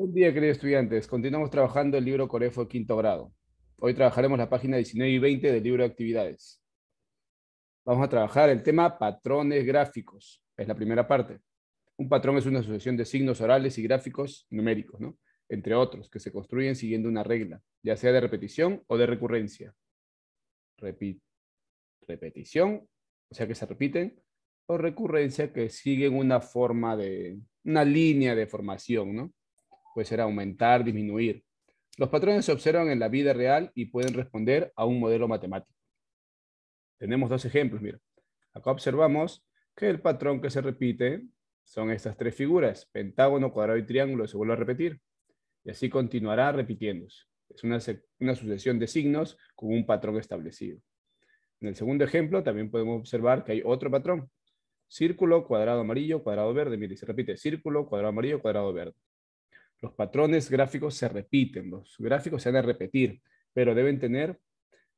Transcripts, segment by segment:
Buen día, queridos estudiantes. Continuamos trabajando el libro Corefo de quinto grado. Hoy trabajaremos la página 19 y 20 del libro de actividades. Vamos a trabajar el tema patrones gráficos. Es la primera parte. Un patrón es una sucesión de signos orales y gráficos numéricos, ¿no? entre otros, que se construyen siguiendo una regla, ya sea de repetición o de recurrencia. repetición, o sea que se repiten, o recurrencia que siguen una forma de, una línea de formación, ¿no? puede ser aumentar, disminuir. Los patrones se observan en la vida real y pueden responder a un modelo matemático. Tenemos dos ejemplos, mira. Acá observamos que el patrón que se repite son estas tres figuras, pentágono, cuadrado y triángulo, se vuelve a repetir. Y así continuará repitiéndose. Es una, sucesión de signos con un patrón establecido. En el segundo ejemplo también podemos observar que hay otro patrón. Círculo, cuadrado amarillo, cuadrado verde. Mire, se repite círculo, cuadrado amarillo, cuadrado verde. Los patrones gráficos se repiten, los gráficos se van a repetir, pero deben tener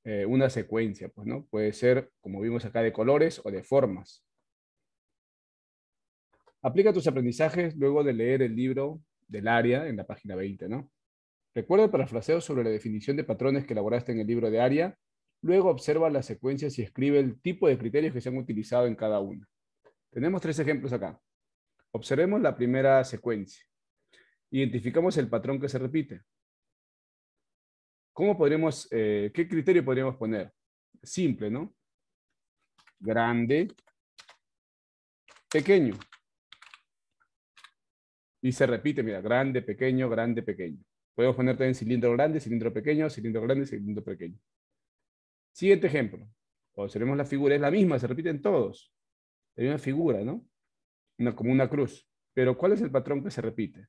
eh, una secuencia, pues, ¿no? Puede ser, como vimos acá, de colores o de formas. Aplica tus aprendizajes luego de leer el libro del área en la página 20, ¿no? Recuerda el parafraseo sobre la definición de patrones que elaboraste en el libro de área. Luego observa las secuencias y escribe el tipo de criterios que se han utilizado en cada una. Tenemos tres ejemplos acá. Observemos la primera secuencia identificamos el patrón que se repite. ¿Cómo podríamos, eh, qué criterio podríamos poner? Simple, ¿no? Grande, pequeño. Y se repite, mira, grande, pequeño, grande, pequeño. Podemos poner también cilindro grande, cilindro pequeño, cilindro grande, cilindro pequeño. Siguiente ejemplo. Observemos la figura, es la misma, se repiten todos. La una figura, ¿no? como una cruz. Pero ¿cuál es el patrón que se repite?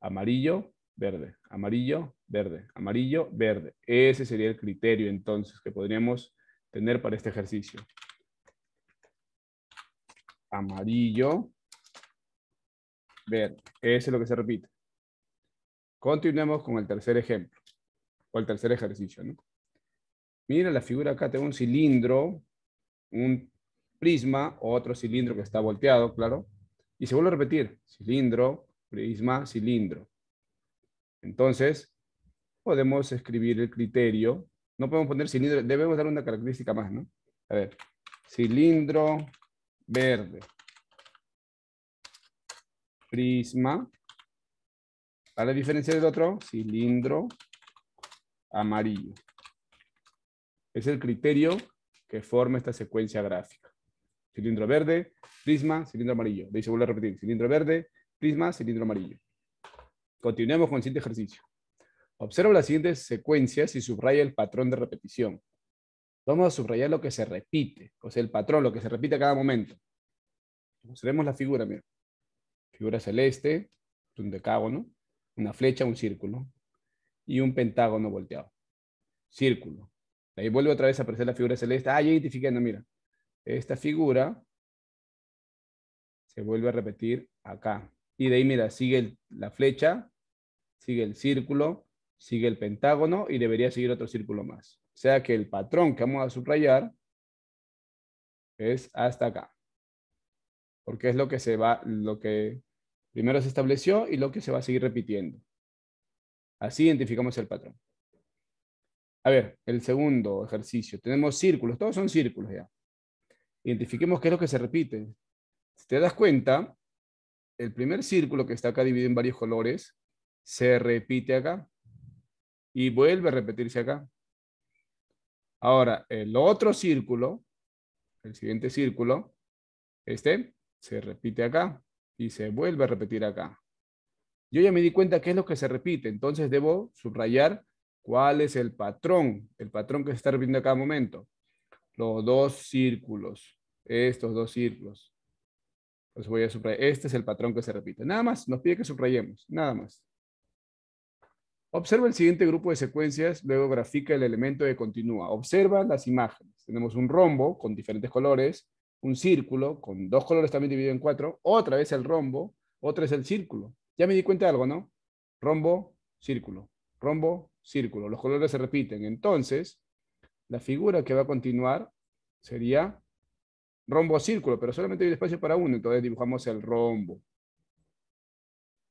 amarillo, verde, amarillo, verde, amarillo, verde. Ese sería el criterio entonces que podríamos tener para este ejercicio. Amarillo, verde. Ese es lo que se repite. Continuemos con el tercer ejemplo, o el tercer ejercicio. Mira la figura acá, tengo un cilindro, un prisma, otro cilindro que está volteado, claro, y se vuelve a repetir. Cilindro, prisma cilindro. Entonces, podemos escribir el criterio. No podemos poner cilindro, debemos dar una característica más, ¿no? A ver, cilindro verde. Prisma. la diferencia del otro, cilindro amarillo. Es el criterio que forma esta secuencia gráfica. Cilindro verde, prisma, cilindro amarillo. De ahí se vuelve a repetir. Cilindro verde, prisma cilindro amarillo. Continuemos con el siguiente ejercicio. Observa las siguientes secuencias y subraya el patrón de repetición. Vamos a subrayar lo que se repite, o sea, el patrón, lo que se repite a cada momento. Observemos la figura, mira. Figura celeste, un decágono, una flecha, un círculo y un pentágono volteado. Círculo. Ahí vuelve otra vez a aparecer la figura celeste. Ah, ya identificando, mira. Esta figura se vuelve a repetir acá. Y de ahí, mira, sigue la flecha, sigue el círculo, sigue el pentágono y debería seguir otro círculo más. O sea que el patrón que vamos a subrayar es hasta acá. Porque es lo que se va, lo que primero se estableció y lo que se va a seguir repitiendo. Así identificamos el patrón. A ver, el segundo ejercicio. Tenemos círculos, todos son círculos ya. Identifiquemos qué es lo que se repite. Si te das cuenta, el primer círculo que está acá dividido en varios colores se repite acá y vuelve a repetirse acá. Ahora, el otro círculo, el siguiente círculo, este, se repite acá y se vuelve a repetir acá. Yo ya me di cuenta qué es lo que se repite, entonces debo subrayar cuál es el patrón, el patrón que se está repitiendo a cada momento. Los dos círculos, estos dos círculos. Este es el patrón que se repite. Nada más, nos pide que subrayemos. Nada más. Observa el siguiente grupo de secuencias, luego grafica el elemento que continúa. Observa las imágenes. Tenemos un rombo con diferentes colores, un círculo con dos colores también dividido en cuatro, otra vez el rombo, otra vez el círculo. Ya me di cuenta de algo, ¿no? Rombo, círculo, rombo, círculo. Los colores se repiten. Entonces, la figura que va a continuar sería rombo círculo, pero solamente hay espacio para uno, entonces dibujamos el rombo.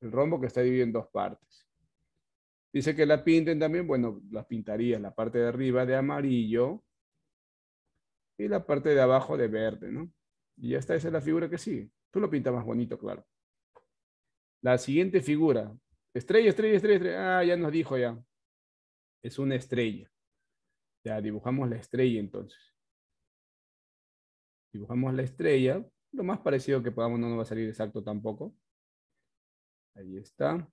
El rombo que está dividido en dos partes. Dice que la pinten también, bueno, las pintaría la parte de arriba de amarillo y la parte de abajo de verde, ¿no? Y ya está, esa es la figura que sigue. Tú lo pintas más bonito, claro. La siguiente figura. Estrella, estrella, estrella, estrella. Ah, ya nos dijo ya. Es una estrella. Ya dibujamos la estrella entonces. Dibujamos la estrella. Lo más parecido que podamos, no nos va a salir exacto tampoco. Ahí está. Una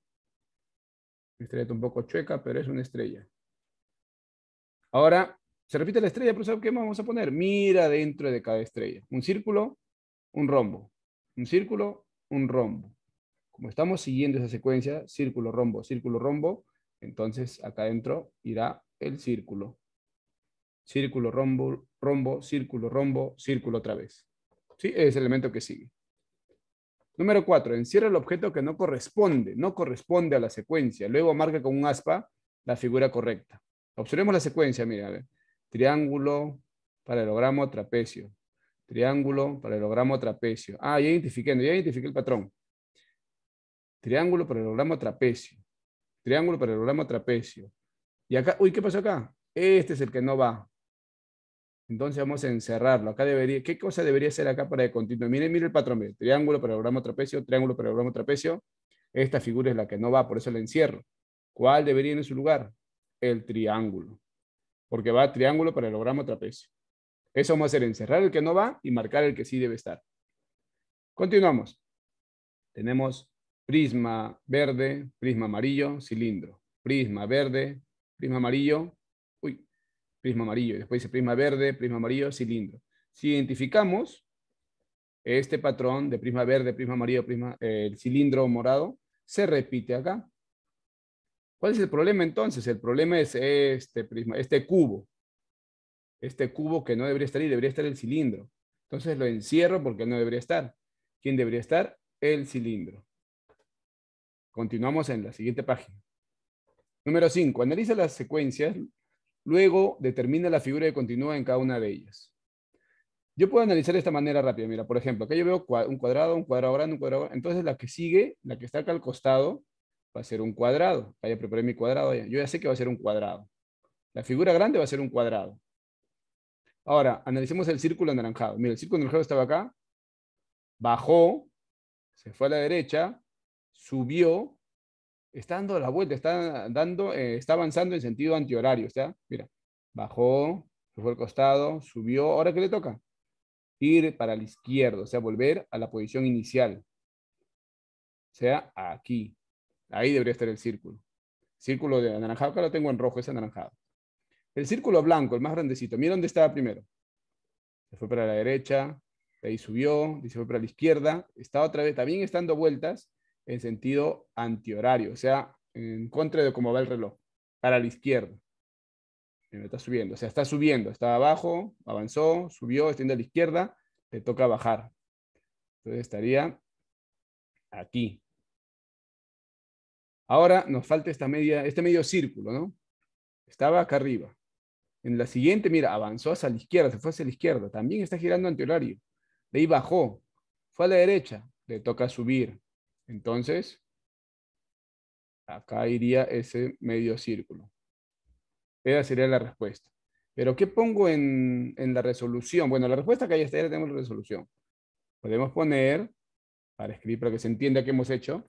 estrella está un poco chueca, pero es una estrella. Ahora, se repite la estrella, pero ¿qué vamos a poner? Mira dentro de cada estrella. Un círculo, un rombo. Un círculo, un rombo. Como estamos siguiendo esa secuencia, círculo, rombo, círculo, rombo, entonces acá adentro irá el círculo círculo, rombo, rombo, círculo, rombo, círculo otra vez. ¿Sí? Es el elemento que sigue. Número cuatro, Encierra el objeto que no corresponde, no corresponde a la secuencia. Luego marca con un aspa la figura correcta. Observemos la secuencia, mira, a ver. Triángulo, paralelogramo, trapecio. Triángulo, paralelogramo, trapecio. Ah, ya identifiqué, ya identifiqué el patrón. Triángulo, paralelogramo, trapecio. Triángulo, paralelogramo, trapecio. Y acá, uy, ¿qué pasó acá? Este es el que no va. Entonces vamos a encerrarlo. Acá debería, ¿qué cosa debería ser acá para que continúe? Miren, miren el patrón. triángulo, paralelogramo, trapecio, triángulo, gramo trapecio. Esta figura es la que no va, por eso la encierro. ¿Cuál debería en su lugar? El triángulo. Porque va triángulo, paralelogramo, trapecio. Eso vamos a hacer, encerrar el que no va y marcar el que sí debe estar. Continuamos. Tenemos prisma verde, prisma amarillo, cilindro. Prisma verde, prisma amarillo, prisma amarillo, después dice prisma verde, prisma amarillo, cilindro. Si identificamos este patrón de prisma verde, prisma amarillo, prisma, eh, el cilindro morado, se repite acá. ¿Cuál es el problema entonces? El problema es este prisma, este cubo. Este cubo que no debería estar y debería estar el cilindro. Entonces lo encierro porque no debería estar. ¿Quién debería estar? El cilindro. Continuamos en la siguiente página. Número 5. Analiza las secuencias Luego determina la figura que continúa en cada una de ellas. Yo puedo analizar de esta manera rápida. Mira, por ejemplo, acá yo veo un cuadrado, un cuadrado grande, un cuadrado grande. Entonces la que sigue, la que está acá al costado, va a ser un cuadrado. Vaya, preparé mi cuadrado. Yo ya sé que va a ser un cuadrado. La figura grande va a ser un cuadrado. Ahora, analicemos el círculo anaranjado. Mira, el círculo anaranjado estaba acá, bajó, se fue a la derecha, subió, está dando la vuelta, está, dando, eh, está avanzando en sentido antihorario. O sea, mira, bajó, se fue al costado, subió. ¿Ahora qué le toca? Ir para la izquierda, o sea, volver a la posición inicial. O sea, aquí. Ahí debería estar el círculo. Círculo de anaranjado, acá lo tengo en rojo, es anaranjado. El círculo blanco, el más grandecito, mira dónde estaba primero. Se fue para la derecha, ahí subió, se fue para la izquierda, está otra vez, también estando vueltas, en sentido antihorario, o sea, en contra de cómo va el reloj, para la izquierda. Está subiendo, o sea, está subiendo, está abajo, avanzó, subió, extiende a la izquierda, le toca bajar. Entonces estaría aquí. Ahora nos falta esta media, este medio círculo, ¿no? Estaba acá arriba. En la siguiente, mira, avanzó hacia la izquierda, se fue hacia la izquierda, también está girando antihorario. De ahí bajó, fue a la derecha, le toca subir. Entonces, acá iría ese medio círculo. Esa sería la respuesta. Pero ¿qué pongo en, la resolución? Bueno, la respuesta que ya está, tenemos la resolución. Podemos poner, para escribir, para que se entienda qué hemos hecho,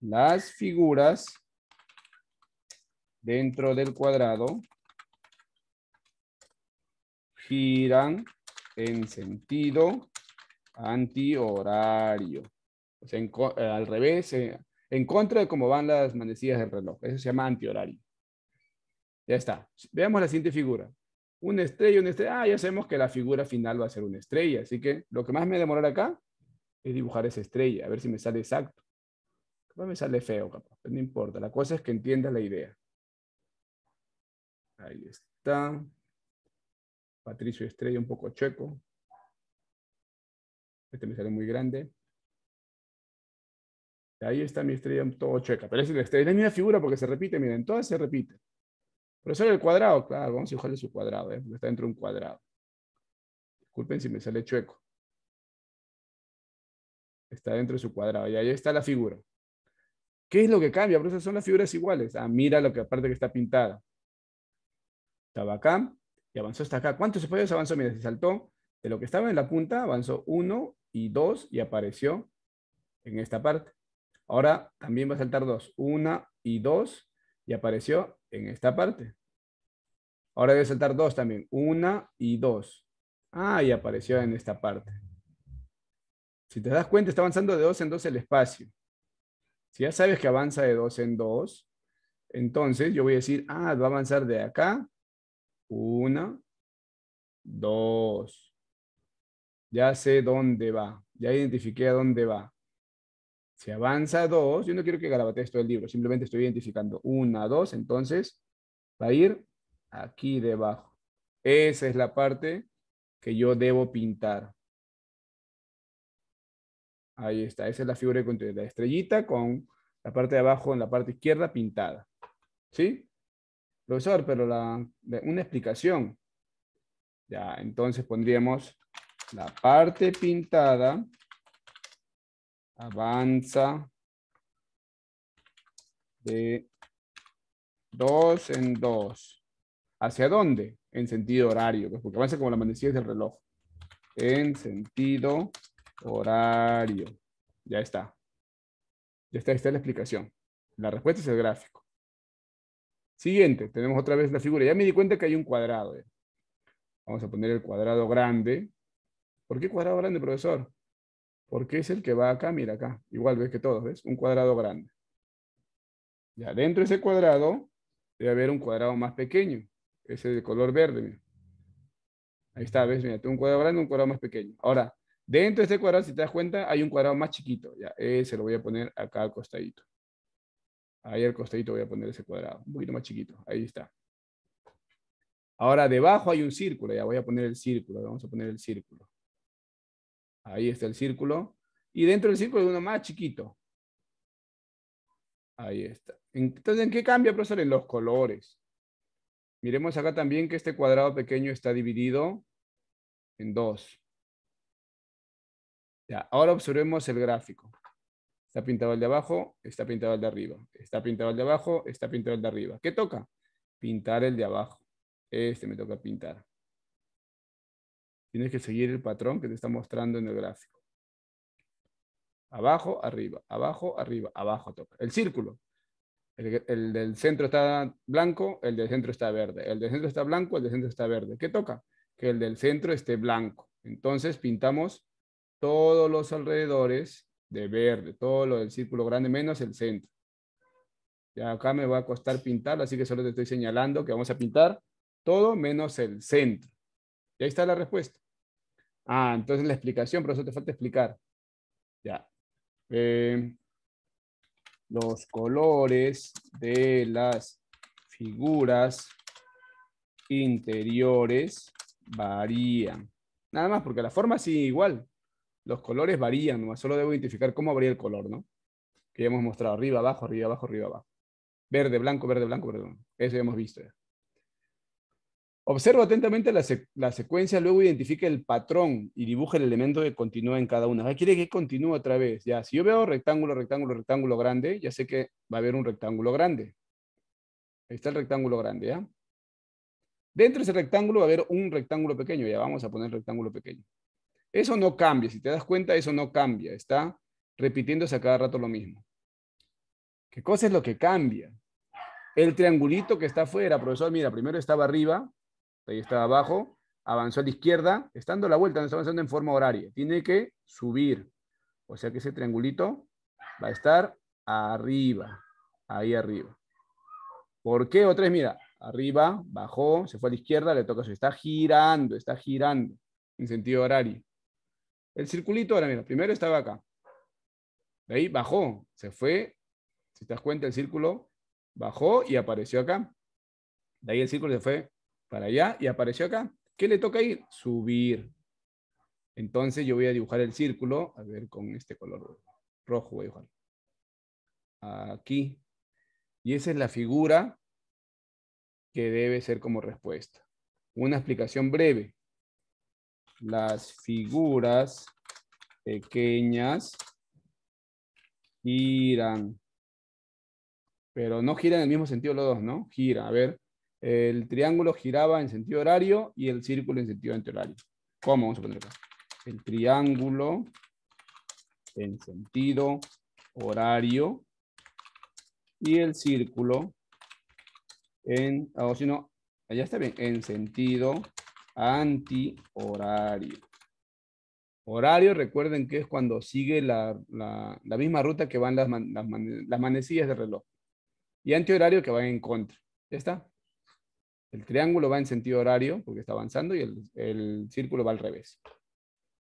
las figuras dentro del cuadrado giran en sentido antihorario. Eh, al revés, eh, en contra de cómo van las manecillas del reloj. Eso se llama antihorario. Ya está. Veamos la siguiente figura. Una estrella, una estrella. Ah, ya sabemos que la figura final va a ser una estrella. Así que lo que más me demorar acá es dibujar esa estrella. A ver si me sale exacto. me sale feo, capaz. No importa. La cosa es que entiendas la idea. Ahí está. Patricio Estrella, un poco chueco Este me sale muy grande. Ahí está mi estrella todo checa. Pero es la, estrella, es misma figura porque se repite, miren, todas se repiten. sale el cuadrado, claro, vamos a dibujarle su cuadrado, ¿eh? está dentro de un cuadrado. Disculpen si me sale chueco. Está dentro de su cuadrado y ahí está la figura. ¿Qué es lo que cambia? Por son las figuras iguales. Ah, mira lo que aparte que está pintada. Estaba acá y avanzó hasta acá. ¿Cuántos espacios avanzó? Mira, se saltó de lo que estaba en la punta, avanzó uno y dos y apareció en esta parte. Ahora también va a saltar dos. Una y dos. Y apareció en esta parte. Ahora debe saltar dos también. Una y dos. Ah, y apareció en esta parte. Si te das cuenta, está avanzando de dos en dos el espacio. Si ya sabes que avanza de dos en dos, entonces yo voy a decir, ah, va a avanzar de acá. Una, dos. Ya sé dónde va. Ya identifiqué a dónde va. Si avanza dos. yo no quiero que garabatees todo el libro, simplemente estoy identificando una, dos. entonces va a ir aquí debajo. Esa es la parte que yo debo pintar. Ahí está, esa es la figura de La estrellita con la parte de abajo, en la parte izquierda, pintada. ¿Sí? Profesor, pero una explicación. Ya, entonces pondríamos la parte pintada avanza de dos en dos. ¿Hacia dónde? En sentido horario, pues, porque avanza como la manecilla del reloj. En sentido horario. Ya está. Ya está, está la explicación. La respuesta es el gráfico. Siguiente, tenemos otra vez la figura. Ya me di cuenta que hay un cuadrado. Eh. Vamos a poner el cuadrado grande. ¿Por qué cuadrado grande, profesor? Porque es el que va acá, mira acá. Igual ves que todos, ¿ves? Un cuadrado grande. Ya dentro de ese cuadrado debe haber un cuadrado más pequeño. Ese de color verde, mira. Ahí está, ¿ves? Mira, tengo un cuadrado grande un cuadrado más pequeño. Ahora, dentro de ese cuadrado, si te das cuenta, hay un cuadrado más chiquito. Ya, ese lo voy a poner acá al costadito. Ahí al costadito voy a poner ese cuadrado, un poquito más chiquito. Ahí está. Ahora, debajo hay un círculo. Ya voy a poner el círculo. Vamos a poner el círculo. Ahí está el círculo. Y dentro del círculo hay uno más chiquito. Ahí está. Entonces, ¿en qué cambia, profesor? En los colores. Miremos acá también que este cuadrado pequeño está dividido en dos. ahora observemos el gráfico. Está pintado el de abajo, está pintado el de arriba. Está pintado el de abajo, está pintado el de arriba. ¿Qué toca? Pintar el de abajo. Este me toca pintar. Tienes que seguir el patrón que te está mostrando en el gráfico. Abajo, arriba, abajo, arriba, abajo toca. El círculo. El, del centro está blanco, el del centro está verde. El del centro está blanco, el del centro está verde. ¿Qué toca? Que el del centro esté blanco. Entonces pintamos todos los alrededores de verde, todo lo del círculo grande menos el centro. Ya acá me va a costar pintar, así que solo te estoy señalando que vamos a pintar todo menos el centro. Y ahí está la respuesta. Ah, entonces la explicación, pero eso te falta explicar. Ya. Eh, los colores de las figuras interiores varían. Nada más, porque la forma es igual. Los colores varían, solo debo identificar cómo varía el color, ¿no? Que ya hemos mostrado arriba, abajo, arriba, abajo, arriba, abajo. Verde, blanco, verde, blanco, perdón. Eso ya hemos visto ya. Observa atentamente la, secuencia, luego identifica el patrón y dibuja el elemento que continúa en cada una. quiere que continúe otra vez. Ya, si yo veo rectángulo, rectángulo, rectángulo grande, ya sé que va a haber un rectángulo grande. Ahí está el rectángulo grande, Dentro de ese rectángulo va a haber un rectángulo pequeño. Ya vamos a poner rectángulo pequeño. Eso no cambia. Si te das cuenta, eso no cambia. Está repitiéndose a cada rato lo mismo. ¿Qué cosa es lo que cambia? El triangulito que está afuera, profesor, mira, primero estaba arriba, ahí está abajo, avanzó a la izquierda, estando la vuelta, no está avanzando en forma horaria, tiene que subir. O sea que ese triangulito va a estar arriba, ahí arriba. ¿Por qué? Otra vez, mira, arriba, bajó, se fue a la izquierda, le toca se está girando, está girando en sentido horario. El circulito ahora, mira, primero estaba acá. De ahí bajó, se fue, si te das cuenta, el círculo bajó y apareció acá. De ahí el círculo se fue para allá y apareció acá. ¿Qué le toca ir? Subir. Entonces yo voy a dibujar el círculo, a ver, con este color rojo voy a dibujar. Aquí. Y esa es la figura que debe ser como respuesta. Una explicación breve. Las figuras pequeñas giran. Pero no giran en el mismo sentido los dos, ¿no? Gira, a ver el triángulo giraba en sentido horario y el círculo en sentido antihorario. ¿Cómo? Vamos a poner acá. El triángulo en sentido horario y el círculo en, ah, o si no, allá está bien, en sentido antihorario. Horario, recuerden que es cuando sigue la, misma ruta que van las, manecillas del reloj. Y antihorario que van en contra. ¿Ya está? El triángulo va en sentido horario porque está avanzando y el, círculo va al revés.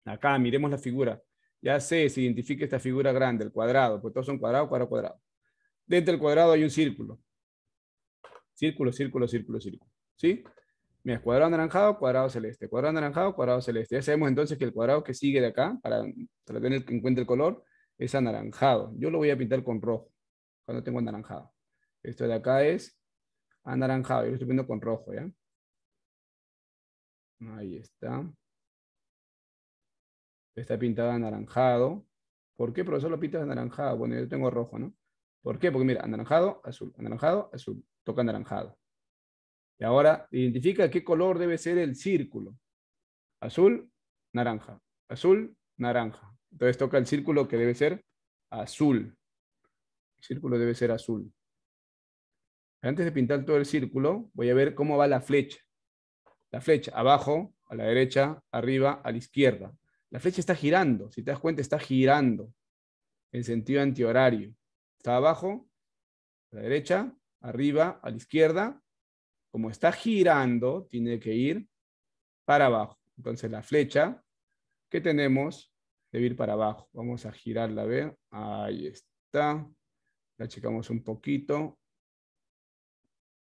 Acá miremos la figura. Ya sé, se identifica esta figura grande, el cuadrado, Porque todos son cuadrado, cuadrado, cuadrado. Dentro del cuadrado hay un círculo. Círculo, círculo, círculo, círculo. ¿Sí? Mira, cuadrado anaranjado, cuadrado celeste, cuadrado anaranjado, cuadrado celeste. Ya sabemos entonces que el cuadrado que sigue de acá, para, para tener en cuenta el color, es anaranjado. Yo lo voy a pintar con rojo, cuando tengo anaranjado. Esto de acá es anaranjado. Yo lo estoy viendo con rojo, ¿ya? Ahí está. Está pintado anaranjado. ¿Por qué, profesor, lo pintas anaranjado? Bueno, yo tengo rojo, ¿no? ¿Por qué? Porque mira, anaranjado, azul, anaranjado, azul. Toca anaranjado. Y ahora identifica qué color debe ser el círculo. Azul, naranja. Azul, naranja. Entonces toca el círculo que debe ser azul. El círculo debe ser azul. Antes de pintar todo el círculo, voy a ver cómo va la flecha. La flecha abajo, a la derecha, arriba, a la izquierda. La flecha está girando, si te das cuenta, está girando en sentido antihorario. Está abajo, a la derecha, arriba, a la izquierda. Como está girando, tiene que ir para abajo. Entonces la flecha que tenemos debe ir para abajo. Vamos a girarla, a ver. Ahí está. La checamos un poquito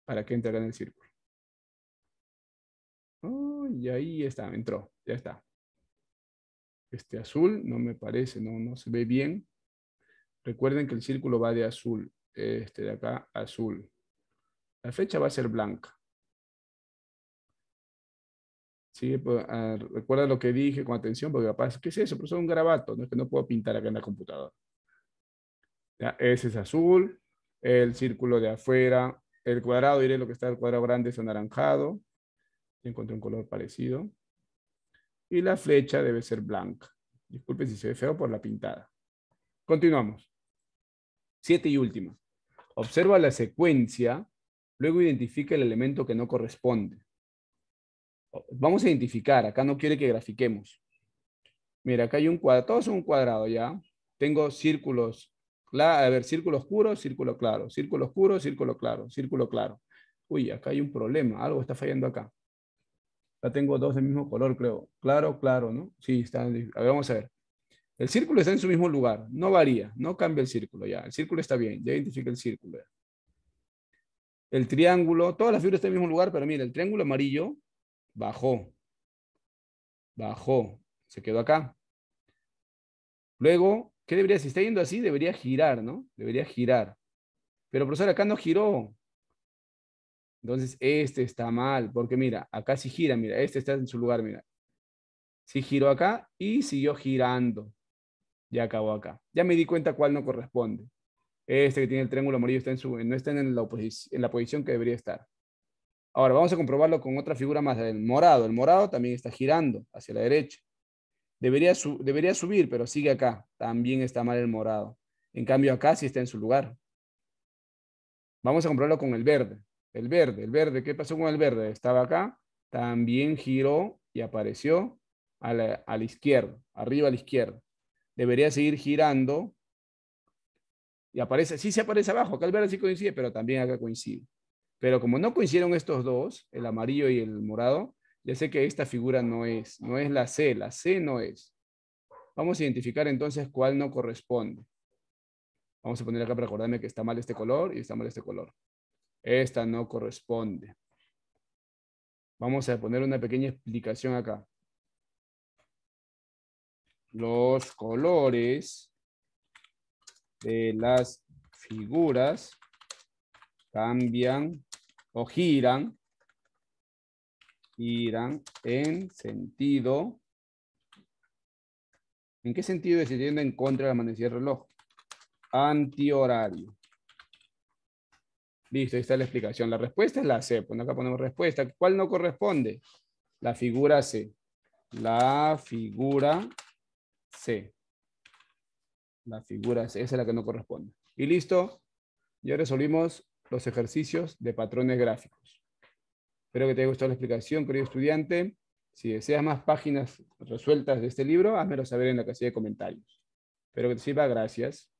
para que entre en el círculo. Oh, y ahí está, entró, ya está. Este azul no me parece, no, no se ve bien. Recuerden que el círculo va de azul, este de acá, azul. La fecha va a ser blanca. Sí, pues, ah, recuerda lo que dije con atención, porque capaz, ¿qué es eso? Pero es un gravato. no es que no puedo pintar acá en la computadora. Ya, ese es azul, el círculo de afuera el cuadrado, diré lo que está el cuadrado grande es anaranjado. encontré un color parecido. Y la flecha debe ser blanca. Disculpen si se ve feo por la pintada. Continuamos. Siete y última. Observa la secuencia, luego identifica el elemento que no corresponde. Vamos a identificar, acá no quiere que grafiquemos. Mira, acá hay un cuadrado, todos son un cuadrado ya. Tengo círculos a ver, círculo oscuro, círculo claro, círculo oscuro, círculo claro, círculo claro. Uy, acá hay un problema, algo está fallando acá. Ya tengo dos del mismo color, creo. Claro, claro, ¿no? Sí, está. A ver, vamos a ver. El círculo está en su mismo lugar, no varía, no cambia el círculo ya. El círculo está bien, ya identifica el círculo. El triángulo, todas las figuras están en el mismo lugar, pero mira, el triángulo amarillo bajó, bajó, se quedó acá. Luego, ¿Qué debería? Si está yendo así, debería girar, ¿no? Debería girar. Pero profesor, acá no giró. Entonces, este está mal, porque mira, acá sí gira, mira, este está en su lugar, mira. Sí giró acá y siguió girando. Ya acabó acá. Ya me di cuenta cuál no corresponde. Este que tiene el triángulo amarillo está en su, no está en la, en la posición que debería estar. Ahora, vamos a comprobarlo con otra figura más, el morado. El morado también está girando hacia la derecha. Debería, debería subir, pero sigue acá. También está mal el morado. En cambio, acá sí está en su lugar. Vamos a comprarlo con el verde. El verde, el verde. ¿Qué pasó con el verde? Estaba acá. También giró y apareció a la, a la izquierda, arriba a la izquierda. Debería seguir girando y aparece, sí se aparece abajo, acá el verde sí coincide, pero también acá coincide. Pero como no coincidieron estos dos, el amarillo y el morado, ya sé que esta figura no es, no es la C, la C no es. Vamos a identificar entonces cuál no corresponde. Vamos a poner acá para recordarme que está mal este color y está mal este color. Esta no corresponde. Vamos a poner una pequeña explicación acá. Los colores de las figuras cambian o giran irán en sentido. ¿En qué sentido Decidiendo en contra del amanecer reloj? Antihorario. Listo, ahí está la explicación. La respuesta es la C. Pues, acá ponemos respuesta. ¿Cuál no corresponde? La figura C. La figura C. La figura C. Esa es la que no corresponde. Y listo. Ya resolvimos los ejercicios de patrones gráficos. Espero que te haya gustado la explicación, querido estudiante. Si deseas más páginas resueltas de este libro, házmelo saber en la casilla de comentarios. Espero que te sirva. Gracias.